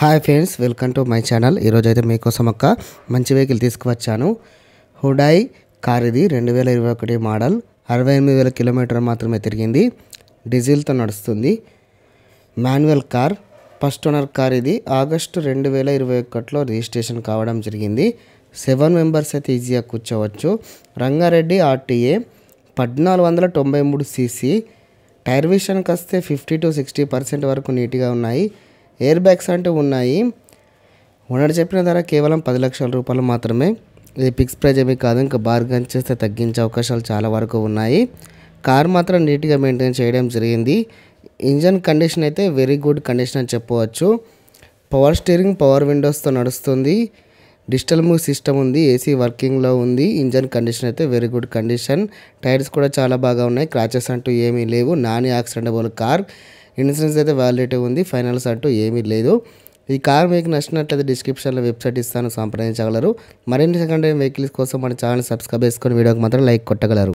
hi friends welcome to my channel ఈరోజు అయితే మీకోసం ఒక మంచి వెహికల్ తీసుకువచ్చాను హుడాయ్ కార్ ఇది రెండు వేల ఇరవై ఒకటి మోడల్ అరవై ఎనిమిది వేల కిలోమీటర్ మాత్రమే తిరిగింది డీజిల్తో నడుస్తుంది manual car first owner car ఇది ఆగస్టు రెండు వేల ఇరవై ఒకటిలో రిజిస్ట్రేషన్ కావడం జరిగింది సెవెన్ మెంబర్స్ అయితే ఈజీగా కూర్చోవచ్చు రంగారెడ్డి ఆర్టీఏ పద్నాలుగు వందల తొంభై మూడు సీసీ టైర్ విషయానికి వస్తే ఫిఫ్టీ టు సిక్స్టీ పర్సెంట్ వరకు నీట్గా ఉన్నాయి ఎయిర్ బ్యాగ్స్ అంటే ఉన్నాయి ఉన్నట్టు చెప్పిన ధర కేవలం పది లక్షల రూపాయలు మాత్రమే ఇది ఫిక్స్ ప్రైజ్ ఏమీ కాదు ఇంకా బార్గన్ చేస్తే తగ్గించే అవకాశాలు చాలా వరకు ఉన్నాయి కార్ మాత్రం నీట్గా మెయింటైన్ చేయడం జరిగింది ఇంజన్ కండిషన్ అయితే వెరీ గుడ్ కండిషన్ అని చెప్పవచ్చు పవర్ స్టీరింగ్ పవర్ విండోస్తో నడుస్తుంది డిజిటల్ మూవ్ సిస్టమ్ ఉంది ఏసీ వర్కింగ్లో ఉంది ఇంజన్ కండిషన్ అయితే వెరీ గుడ్ కండిషన్ టైర్స్ కూడా చాలా బాగా ఉన్నాయి క్రాచెస్ అంటూ ఏమీ లేవు నాని యాక్సిడెంటబుల్ కార్ ఇన్సూరెన్స్ అయితే వ్యాలిడిటీ ఉంది ఫైనల్స్ అంటూ ఏమీ లేదు ఈ కార్ మీకు నచ్చినట్లయితే డిస్క్రిప్షన్లో వెబ్సైట్ ఇస్తాను సంప్రదించగలరు మరిన్ని సెకండ్ వెహికల్స్ కోసం మన ఛానల్ సబ్స్క్రైబ్ చేసుకొని వీడియోకి మాత్రం లైక్ కొట్టగలరు